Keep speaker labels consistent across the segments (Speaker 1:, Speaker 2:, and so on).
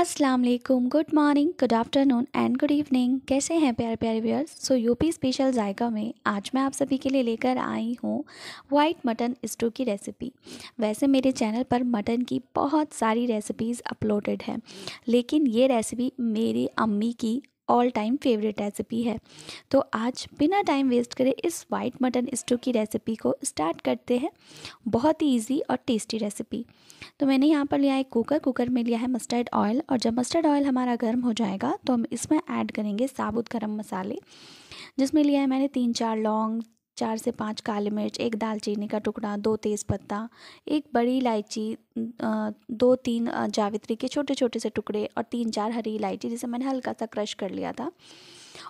Speaker 1: अस्सलाम वालेकुम good morning good afternoon and good evening कैसे हैं प्यारे प्यारे व्यूअर्स सो यूपी स्पेशल जायका में आज मैं आप सभी के लिए लेकर आई हूँ वाइट मटन स्टू की रेसिपी वैसे मेरे चैनल पर मटन की बहुत सारी रेसिपीज़ अपलोडेड हैं लेकिन ये रेसिपी मेरी अम्मी की ऑल टाइम फेवरेट रेसिपी है तो आज बिना टाइम वेस्ट करे इस वाइट मटन स्टू की रेसिपी को स्टार्ट करते हैं बहुत ही ईजी और टेस्टी रेसिपी तो मैंने यहाँ पर लिया है कुकर कुकर में लिया है मस्टर्ड ऑयल और जब मस्टर्ड ऑयल हमारा गर्म हो जाएगा तो हम इसमें ऐड करेंगे साबुत गर्म मसाले जिसमें लिया है मैंने तीन चार लौंग चार से पाँच काली मिर्च एक दालचीनी का टुकड़ा दो तेज़पत्ता एक बड़ी इलायची दो तीन जावित्री के छोटे छोटे से टुकड़े और तीन चार हरी इलायची जिसे मैंने हल्का सा क्रश कर लिया था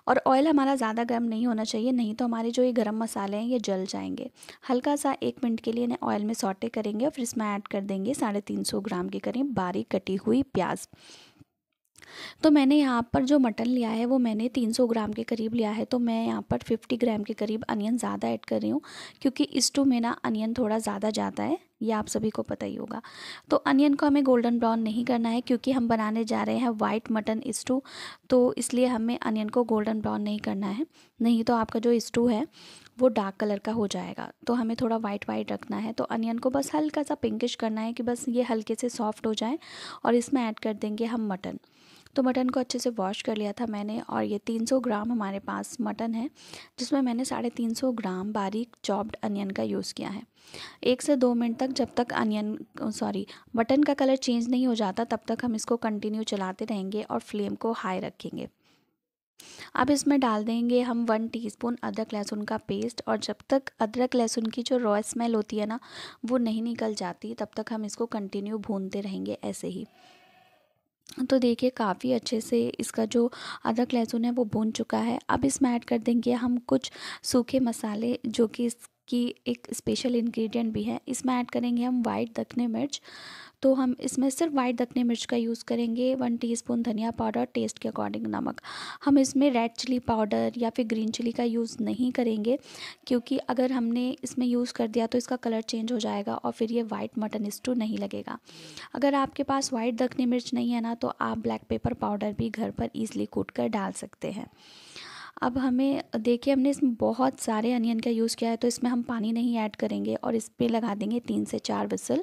Speaker 1: और ऑयल हमारा ज़्यादा गर्म नहीं होना चाहिए नहीं तो हमारे जो ये गर्म मसाले हैं ये जल जाएंगे हल्का सा एक मिनट के लिए इन्हें ऑयल में सॉटे करेंगे और फिर इसमें ऐड कर देंगे साढ़े तीन सौ ग्राम के करीब बारीक कटी हुई प्याज तो मैंने यहाँ पर जो मटन लिया है वो मैंने 300 ग्राम के करीब लिया है तो मैं यहाँ पर 50 ग्राम के करीब अनियन ज़्यादा ऐड कर रही हूँ क्योंकि टू में ना अनियन थोड़ा ज़्यादा जाता है ये आप सभी को पता ही होगा तो अनियन को हमें गोल्डन ब्राउन नहीं करना है क्योंकि हम बनाने जा रहे हैं वाइट मटन स्टू तो इसलिए हमें अनियन को गोल्डन ब्राउन नहीं करना है नहीं तो आपका जो स्टू है वो डार्क कलर का हो जाएगा तो हमें थोड़ा वाइट वाइट रखना है तो अनियन को बस हल्का सा पिंकिश करना है कि बस ये हल्के से सॉफ्ट हो जाए और इसमें ऐड कर देंगे हम मटन तो मटन को अच्छे से वॉश कर लिया था मैंने और ये 300 ग्राम हमारे पास मटन है जिसमें मैंने साढ़े तीन सौ ग्राम बारीक चॉप्ड अनियन का यूज़ किया है एक से दो मिनट तक जब तक अनियन सॉरी मटन का कलर चेंज नहीं हो जाता तब तक हम इसको कंटिन्यू चलाते रहेंगे और फ्लेम को हाई रखेंगे अब इसमें डाल देंगे हम वन टीस्पून अदरक लहसुन का पेस्ट और जब तक अदरक लहसुन की जो रॉ स्मेल होती है ना वो नहीं निकल जाती तब तक हम इसको कंटिन्यू भूनते रहेंगे ऐसे ही तो देखिए काफ़ी अच्छे से इसका जो अदरक लहसुन है वो भून चुका है अब इसमें ऐड कर देंगे हम कुछ सूखे मसाले जो कि इस की एक स्पेशल इंग्रेडिएंट भी है इसमें ऐड करेंगे हम वाइट दखने मिर्च तो हम इसमें सिर्फ वाइट दखने मिर्च का यूज़ करेंगे वन टीस्पून धनिया पाउडर टेस्ट के अकॉर्डिंग नमक हम इसमें रेड चिली पाउडर या फिर ग्रीन चिली का यूज़ नहीं करेंगे क्योंकि अगर हमने इसमें यूज़ कर दिया तो इसका कलर चेंज हो जाएगा और फिर ये वाइट मटन स्टू नहीं लगेगा अगर आपके पास वाइट दखनी मिर्च नहीं है ना तो आप ब्लैक पेपर पाउडर भी घर पर ईजिली कूट कर डाल सकते हैं अब हमें देखिए हमने इसमें बहुत सारे अनियन का यूज़ किया है तो इसमें हम पानी नहीं ऐड करेंगे और इस पर लगा देंगे तीन से चार बसल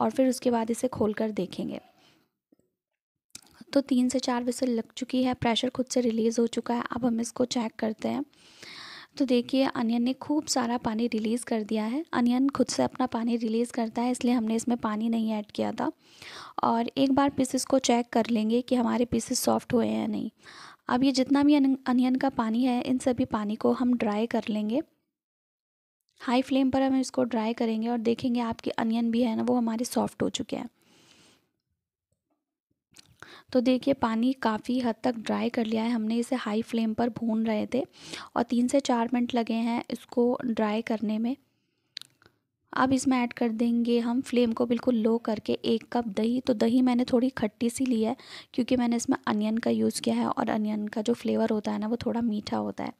Speaker 1: और फिर उसके बाद इसे खोल कर देखेंगे तो तीन से चार विसल लग चुकी है प्रेशर खुद से रिलीज़ हो चुका है अब हम इसको चेक करते हैं तो देखिए अनियन ने खूब सारा पानी रिलीज़ कर दिया है अनियन खुद से अपना पानी रिलीज़ करता है इसलिए हमने इसमें पानी नहीं ऐड किया था और एक बार पीसेस को चेक कर लेंगे कि हमारे पीसेस सॉफ्ट हुए हैं या नहीं अब ये जितना भी अनियन का पानी है इन सभी पानी को हम ड्राई कर लेंगे हाई फ्लेम पर हम इसको ड्राई करेंगे और देखेंगे आपके अनियन भी है ना वो हमारे सॉफ्ट हो चुके हैं तो देखिए पानी काफ़ी हद तक ड्राई कर लिया है हमने इसे हाई फ्लेम पर भून रहे थे और तीन से चार मिनट लगे हैं इसको ड्राई करने में अब इसमें ऐड कर देंगे हम फ्लेम को बिल्कुल लो करके एक कप दही तो दही मैंने थोड़ी खट्टी सी ली है क्योंकि मैंने इसमें अनियन का यूज़ किया है और अनियन का जो फ्लेवर होता है ना वो थोड़ा मीठा होता है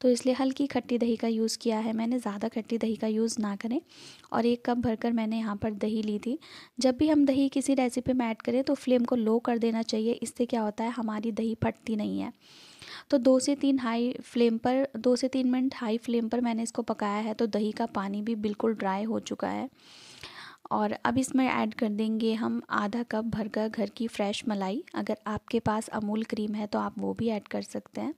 Speaker 1: तो इसलिए हल्की खट्टी दही का यूज़ किया है मैंने ज़्यादा खट्टी दही का यूज़ ना करें और एक कप भरकर मैंने यहाँ पर दही ली थी जब भी हम दही किसी रेसिपी में ऐड करें तो फ्लेम को लो कर देना चाहिए इससे क्या होता है हमारी दही फटती नहीं है तो दो से तीन हाई फ्लेम पर दो से तीन मिनट हाई फ्लेम पर मैंने इसको पकाया है तो दही का पानी भी बिल्कुल ड्राई हो चुका है और अब इसमें ऐड कर देंगे हम आधा कप भरकर घर की फ्रेश मलाई अगर आपके पास अमूल क्रीम है तो आप वो भी ऐड कर सकते हैं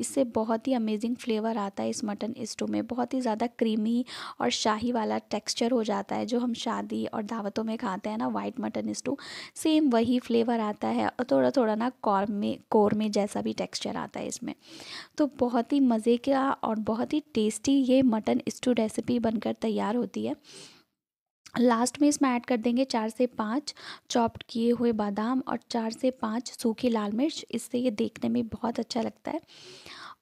Speaker 1: इससे बहुत ही अमेजिंग फ्लेवर आता है इस मटन स्टू में बहुत ही ज़्यादा क्रीमी और शाही वाला टेक्सचर हो जाता है जो हम शादी और दावतों में खाते हैं ना वाइट मटन स्टू सेम वही फ्लेवर आता है और थोड़ा थोड़ा ना कौरमे कौरमे जैसा भी टेक्स्चर आता है इसमें तो बहुत ही मज़े का और बहुत ही टेस्टी ये मटन स्टू रेसिपी बनकर तैयार होती है लास्ट में इसमें ऐड कर देंगे चार से पाँच चॉप्ड किए हुए बादाम और चार से पाँच सूखी लाल मिर्च इससे ये देखने में बहुत अच्छा लगता है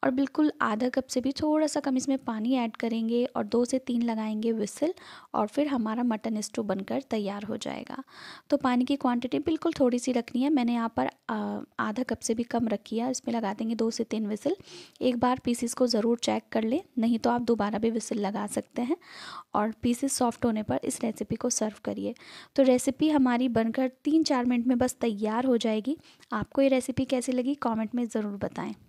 Speaker 1: और बिल्कुल आधा कप से भी थोड़ा सा कम इसमें पानी ऐड करेंगे और दो से तीन लगाएंगे विसल और फिर हमारा मटन स्टू बनकर तैयार हो जाएगा तो पानी की क्वांटिटी बिल्कुल थोड़ी सी रखनी है मैंने यहाँ पर आधा कप से भी कम रखी है इसमें लगा देंगे दो से तीन विसल एक बार पीसीस को ज़रूर चेक कर लें नहीं तो आप दोबारा भी विसल लगा सकते हैं और पीसेस सॉफ्ट होने पर इस रेसिपी को सर्व करिए तो रेसिपी हमारी बनकर तीन चार मिनट में बस तैयार हो जाएगी आपको ये रेसिपी कैसी लगी कमेंट में ज़रूर बताएं